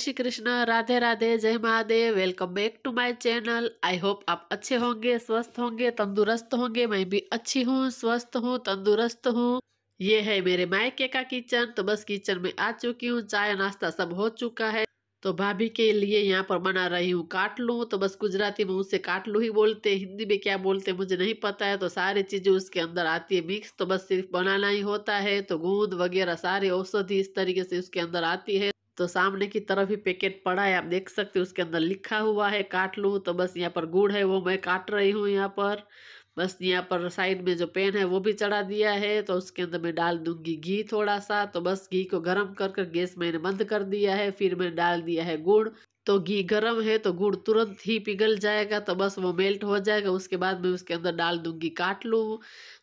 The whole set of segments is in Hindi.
श्री कृष्ण राधे राधे जय Mahadev welcome back to my channel I hope आप अच्छे होंगे स्वस्थ होंगे तंदुरुस्त होंगे मैं भी अच्छी हूँ स्वस्थ हूँ तंदुरुस्त हूँ ये है मेरे मायके का किचन तो बस किचन में आ चुकी हूँ चाय नाश्ता सब हो चुका है तो भाभी के लिए यहाँ पर बना रही हूँ काट तो बस गुजराती में उससे काट लू ही बोलते हिंदी में क्या बोलते मुझे नहीं पता है तो सारी चीज़ें उसके अंदर आती है मिक्स तो बस सिर्फ बनाना ही होता है तो गूंद वगैरह सारी औषधि इस तरीके से उसके अंदर आती है तो सामने की तरफ ही पैकेट पड़ा है आप देख सकते हो उसके अंदर लिखा हुआ है काट लूँ तो बस यहाँ पर गुड़ है वो मैं काट रही हूँ यहाँ पर बस यहाँ पर साइड में जो पेन है वो भी चढ़ा दिया है तो उसके अंदर मैं डाल दूंगी घी थोड़ा सा तो बस घी को गर्म कर कर गैस मैंने बंद कर दिया है फिर मैंने डाल दिया है गुड़ तो घी गर्म है तो गुड़ तुरंत ही पिघल जाएगा तो बस वो मेल्ट हो जाएगा उसके बाद मैं उसके अंदर डाल दूंगी काट लूँ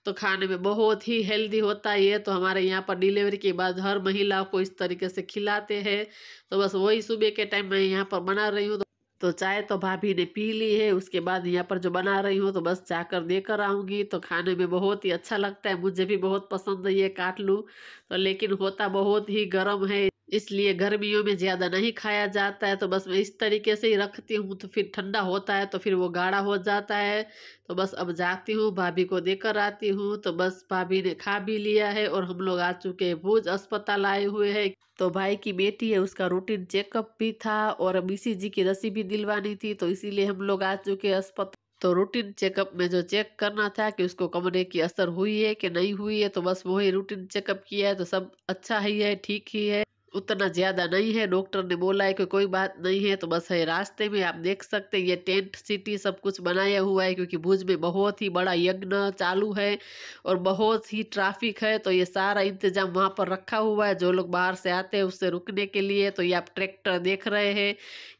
तो खाने में बहुत ही हेल्दी होता है ये तो हमारे यहाँ पर डिलीवरी के बाद हर महिला को इस तरीके से खिलाते हैं तो बस वही सुबह के टाइम मैं यहाँ पर बना रही हूँ तो चाय तो भाभी ने पी ली है उसके बाद यहाँ पर जो बना रही हूँ तो बस जाकर देकर आऊँगी तो खाने में बहुत ही अच्छा लगता है मुझे भी बहुत पसंद है ये काट लूँ तो लेकिन होता बहुत ही गर्म है इसलिए गर्मियों में ज़्यादा नहीं खाया जाता है तो बस मैं इस तरीके से ही रखती हूँ तो फिर ठंडा होता है तो फिर वो गाढ़ा हो जाता है तो बस अब जाती हूँ भाभी को देकर आती हूँ तो बस भाभी ने खा भी लिया है और हम लोग आ चुके हैं भूज अस्पताल आए हुए हैं तो भाई की बेटी है उसका रूटीन चेकअप भी था और अब इसी जी की रसी भी दिलवानी थी तो इसीलिए हम लोग आ चुके अस्पताल तो रूटीन चेकअप में जो चेक करना था कि उसको कमरे की असर हुई है कि नहीं हुई है तो बस वही रूटीन चेकअप किया है तो सब अच्छा ही है ठीक ही है उतना ज़्यादा नहीं है डॉक्टर ने बोला है कि कोई बात नहीं है तो बस है रास्ते में आप देख सकते हैं ये टेंट सिटी सब कुछ बनाया हुआ है क्योंकि भुज में बहुत ही बड़ा यज्ञ चालू है और बहुत ही ट्रैफिक है तो ये सारा इंतजाम वहाँ पर रखा हुआ है जो लोग बाहर से आते हैं उससे रुकने के लिए तो ये आप ट्रैक्टर देख रहे हैं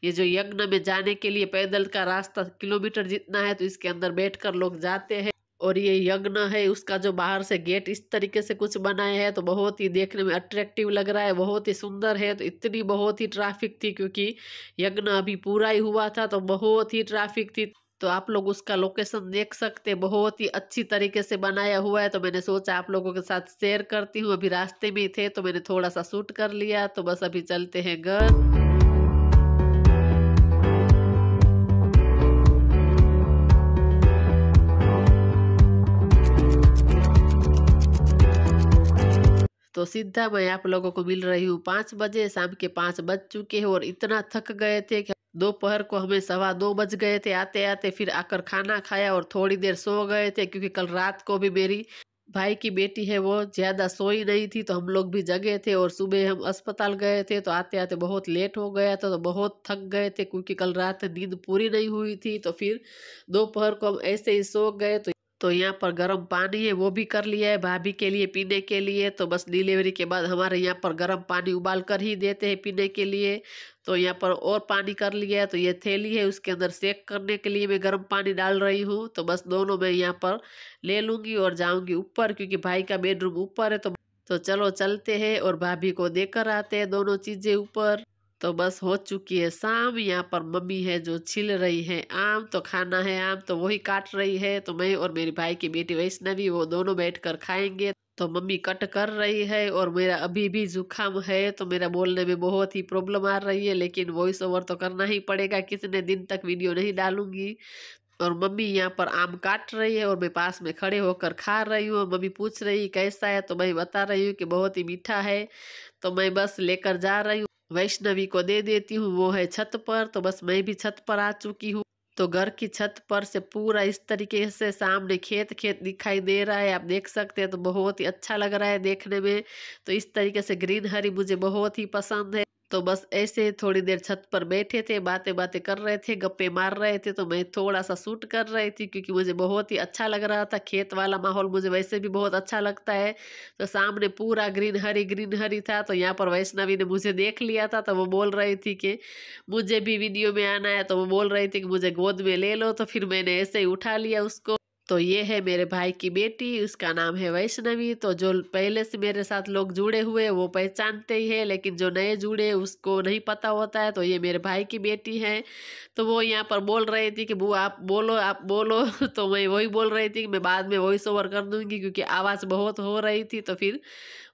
ये जो यज्ञ में जाने के लिए पैदल का रास्ता किलोमीटर जितना है तो इसके अंदर बैठ लोग जाते हैं और ये यज्ञ है उसका जो बाहर से गेट इस तरीके से कुछ बनाए हैं तो बहुत ही देखने में अट्रैक्टिव लग रहा है बहुत ही सुंदर है तो इतनी बहुत ही ट्रैफिक थी क्योंकि यज्ञ अभी पूरा ही हुआ था तो बहुत ही ट्रैफिक थी तो आप लोग उसका लोकेशन देख सकते बहुत ही अच्छी तरीके से बनाया हुआ है तो मैंने सोचा आप लोगों के साथ शेयर करती हूँ अभी रास्ते में थे तो मैंने थोड़ा सा शूट कर लिया तो बस अभी चलते हैं घर तो सीधा मैं आप लोगों को मिल रही हूँ पाँच बजे शाम के पाँच बज चुके हैं और इतना थक गए थे कि दोपहर को हमें सवा दो बज गए थे आते आते फिर आकर खाना खाया और थोड़ी देर सो गए थे क्योंकि कल रात को भी मेरी भाई की बेटी है वो ज़्यादा सोई नहीं थी तो हम लोग भी जगे थे और सुबह हम अस्पताल गए थे तो आते आते बहुत लेट हो गया था तो बहुत थक गए थे क्योंकि कल रात नींद पूरी नहीं हुई थी तो फिर दोपहर को हम ऐसे ही सो गए तो तो यहाँ पर गर्म पानी है वो भी कर लिया है भाभी के लिए पीने के लिए तो बस डिलीवरी के बाद हमारे यहाँ पर गर्म पानी उबाल कर ही देते हैं पीने के लिए तो यहाँ पर और पानी कर लिया है तो ये थैली है उसके अंदर सेक करने के लिए मैं गर्म पानी डाल रही हूँ तो बस दोनों मैं यहाँ पर ले लूँगी और जाऊँगी ऊपर क्योंकि भाई का बेडरूम ऊपर है तो तो चलो चलते हैं और भाभी को देकर आते हैं दोनों चीज़ें ऊपर तो बस हो चुकी है शाम यहाँ पर मम्मी है जो छिल रही है आम तो खाना है आम तो वही काट रही है तो मैं और मेरी भाई की बेटी वैष्णवी वो दोनों बैठकर खाएंगे तो मम्मी कट कर रही है और मेरा अभी भी जुकाम है तो मेरा बोलने में बहुत ही प्रॉब्लम आ रही है लेकिन वॉइस ओवर तो करना ही पड़ेगा कितने दिन तक वीडियो नहीं डालूंगी और मम्मी यहाँ पर आम काट रही है और मैं पास में खड़े होकर खा रही हूँ मम्मी पूछ रही कैसा है तो मैं बता रही हूँ कि बहुत ही मीठा है तो मैं बस लेकर जा रही हूँ वैष्णवी को दे देती हूँ वो है छत पर तो बस मैं भी छत पर आ चुकी हूँ तो घर की छत पर से पूरा इस तरीके से सामने खेत खेत दिखाई दे रहा है आप देख सकते हैं तो बहुत ही अच्छा लग रहा है देखने में तो इस तरीके से ग्रीनहरी मुझे बहुत ही पसंद है तो बस ऐसे थोड़ी देर छत पर बैठे थे बातें बातें कर रहे थे गप्पे मार रहे थे तो मैं थोड़ा सा सूट कर रही थी क्योंकि मुझे बहुत ही अच्छा लग रहा था खेत वाला माहौल मुझे वैसे भी बहुत अच्छा लगता है तो सामने पूरा ग्रीन हरी ग्रीन हरी था तो यहाँ पर वैष्णवी ने मुझे देख लिया था तो वो बोल रही थी कि मुझे भी वीडियो में आना है तो वो बोल रही थी कि मुझे गोद में ले लो तो फिर मैंने ऐसे ही उठा लिया उसको तो ये है मेरे भाई की बेटी उसका नाम है वैष्णवी तो जो पहले से मेरे साथ लोग जुड़े हुए वो पहचानते ही है लेकिन जो नए जुड़े उसको नहीं पता होता है तो ये मेरे भाई की बेटी है तो वो यहाँ पर बोल रही थी कि वो आप बोलो आप बोलो तो मैं वही बोल रही थी कि मैं बाद में वॉइस ओवर कर दूँगी क्योंकि आवाज़ बहुत हो रही थी तो फिर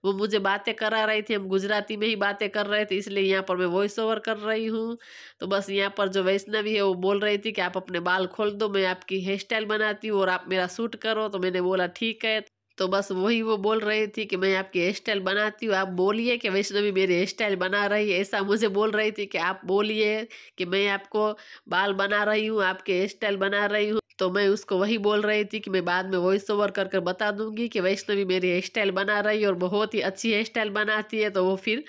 वो मुझे बातें करा रही थी हम गुजराती में ही बातें कर रहे थे इसलिए यहाँ पर मैं वॉइस ओवर कर रही हूँ तो बस यहाँ पर जो वैष्णवी है वो बोल रही थी कि आप अपने बाल खोल दो मैं आपकी हेयर स्टाइल बनाती हूँ और आप आप मेरा सूट करो तो मैंने बोला ठीक है तो बस वही वो बोल रही थी कि मैं आपकी हेयर स्टाइल बनाती हूँ आप बोलिए कि वैष्णवी मेरी हेयर स्टाइल बना रही है ऐसा मुझे बोल रही थी कि आप बोलिए कि मैं आपको बाल बना रही हूँ आपके हेयर स्टाइल बना रही हूँ तो मैं उसको वही बोल रही थी कि मैं बाद में वॉइस ओवर कर कर बता दूंगी कि वैष्णवी मेरी हेयर स्टाइल बना रही है और बहुत ही अच्छी हेयर स्टाइल बनाती है तो वो फिर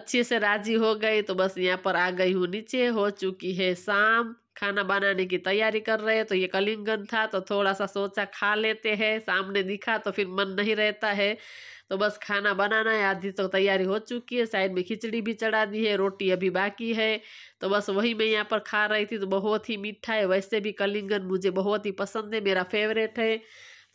अच्छे से राजी हो गई तो बस यहाँ पर आ गई हूँ नीचे हो चुकी है शाम खाना बनाने की तैयारी कर रहे हैं तो ये कलिंगन था तो थोड़ा सा सोचा खा लेते हैं सामने दिखा तो फिर मन नहीं रहता है तो बस खाना बनाना है आधी तो तैयारी हो चुकी है साइड में खिचड़ी भी चढ़ा दी है रोटी अभी बाकी है तो बस वही मैं यहाँ पर खा रही थी तो बहुत ही मीठा है वैसे भी कलिंगन मुझे बहुत ही पसंद है मेरा फेवरेट है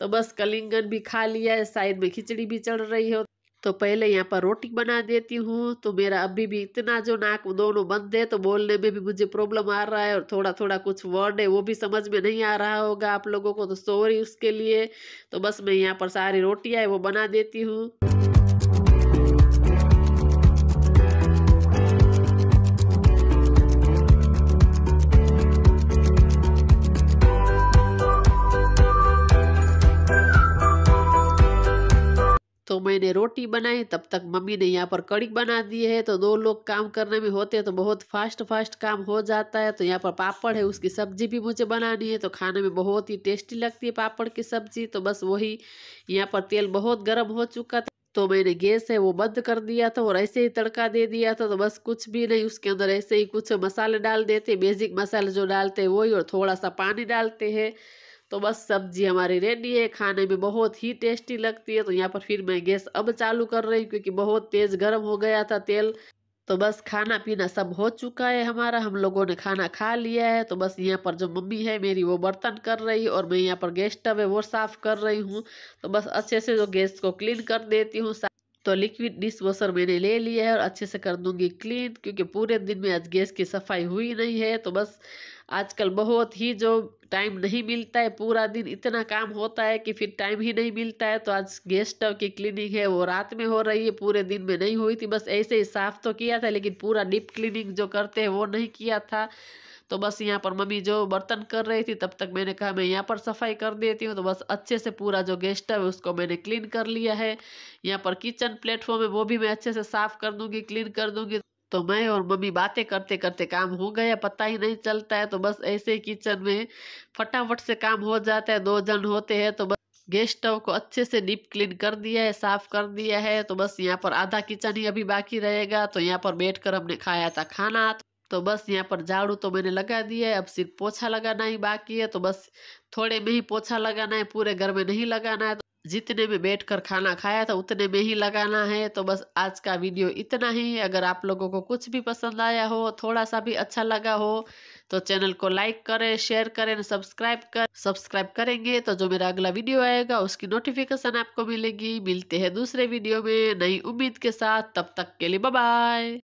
तो बस कलिंगन भी खा लिया है साइड में खिचड़ी भी चढ़ रही हो तो पहले यहाँ पर रोटी बना देती हूँ तो मेरा अभी भी इतना जो नाक दोनों बंद है तो बोलने में भी मुझे प्रॉब्लम आ रहा है और थोड़ा थोड़ा कुछ वर्ड है वो भी समझ में नहीं आ रहा होगा आप लोगों को तो सॉरी उसके लिए तो बस मैं यहाँ पर सारी रोटियाँ है वो बना देती हूँ ने रोटी बनाई तब तक मम्मी ने यहाँ पर कड़ी बना दी है तो दो लोग काम करने में होते हैं तो बहुत फास्ट फास्ट काम हो जाता है तो यहाँ पर पापड़ है उसकी सब्जी भी मुझे बनानी है तो खाने में बहुत ही टेस्टी लगती है पापड़ की सब्जी तो बस वही यहाँ पर तेल बहुत गर्म हो चुका था तो मैंने गैस है वो बंद कर दिया था और ऐसे ही तड़का दे दिया था तो बस कुछ भी नहीं उसके अंदर ऐसे ही कुछ मसाले डाल देते बेसिक मसाले जो डालते हैं वही और थोड़ा सा पानी डालते हैं तो बस सब्जी हमारी रेडी है खाने में बहुत ही टेस्टी लगती है तो यहाँ पर फिर मैं गैस अब चालू कर रही हूँ क्योंकि बहुत तेज़ गर्म हो गया था तेल तो बस खाना पीना सब हो चुका है हमारा हम लोगों ने खाना खा लिया है तो बस यहाँ पर जो मम्मी है मेरी वो बर्तन कर रही और मैं यहाँ पर गैस स्टव है वो साफ़ कर रही हूँ तो बस अच्छे से जो गैस को क्लीन कर देती हूँ तो लिक्विड डिश वॉशर मैंने ले लिया है और अच्छे से कर दूंगी क्लीन क्योंकि पूरे दिन में आज गैस की सफाई हुई नहीं है तो बस आजकल बहुत ही जो टाइम नहीं मिलता है पूरा दिन इतना काम होता है कि फिर टाइम ही नहीं मिलता है तो आज गेस्ट स्टव की क्लीनिंग है वो रात में हो रही है पूरे दिन में नहीं हुई थी बस ऐसे ही साफ़ तो किया था लेकिन पूरा डीप क्लीनिंग जो करते हैं वो नहीं किया था तो बस यहाँ पर मम्मी जो बर्तन कर रही थी तब तक मैंने कहा मैं यहाँ पर सफाई कर देती हूँ तो बस अच्छे से पूरा जो गेस्ट है उसको मैंने क्लीन कर लिया है यहाँ पर किचन प्लेटफॉर्म है वो भी मैं अच्छे से साफ़ कर दूँगी क्लीन कर दूँगी तो मैं और मम्मी बातें करते करते काम हो गया पता ही नहीं चलता है तो बस ऐसे ही किचन में फटाफट से काम हो जाता है दो जन होते हैं तो बस गैस स्टोव को अच्छे से डीप क्लीन कर दिया है साफ कर दिया है तो बस यहाँ पर आधा किचन ही अभी बाकी रहेगा तो यहाँ पर बैठ कर हमने खाया था खाना तो बस यहाँ पर झाड़ू तो मैंने लगा दिया है अब सिर्फ पोछा लगाना ही बाकी है तो बस थोड़े में ही पोछा लगाना है पूरे घर में नहीं लगाना है तो जितने में बैठकर खाना खाया था उतने में ही लगाना है तो बस आज का वीडियो इतना ही अगर आप लोगों को कुछ भी पसंद आया हो थोड़ा सा भी अच्छा लगा हो तो चैनल को लाइक करें शेयर करें सब्सक्राइब कर सब्सक्राइब करेंगे तो जो मेरा अगला वीडियो आएगा उसकी नोटिफिकेशन आपको मिलेगी मिलते हैं दूसरे वीडियो में नई उम्मीद के साथ तब तक के लिए बाय